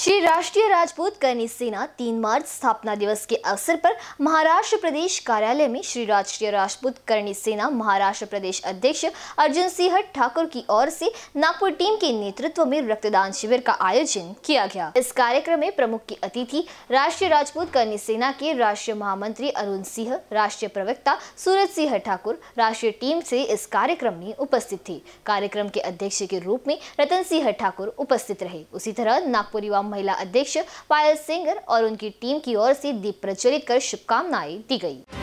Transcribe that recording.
श्री राष्ट्रीय राजपूत कर्णी सेना तीन मार्च स्थापना दिवस के अवसर पर महाराष्ट्र प्रदेश कार्यालय में श्री राष्ट्रीय राजपूत कर्णी सेना महाराष्ट्र प्रदेश अध्यक्ष अर्जुन सिंह ठाकुर की ओर से नागपुर टीम के नेतृत्व में रक्तदान शिविर का आयोजन किया गया इस कार्यक्रम में प्रमुख की अतिथि राष्ट्रीय राजपूत कर्णी सेना के राष्ट्रीय महामंत्री अरुण सिंह राष्ट्रीय प्रवक्ता सूरज सिंह ठाकुर राष्ट्रीय टीम से इस कार्यक्रम में उपस्थित थे कार्यक्रम के अध्यक्ष के रूप में रतन सिंह ठाकुर उपस्थित रहे उसी तरह नागपुर युवा महिला अध्यक्ष पायल सिंगर और उनकी टीम की ओर से दीप प्रज्वलित कर शुभकामनाएं दी गई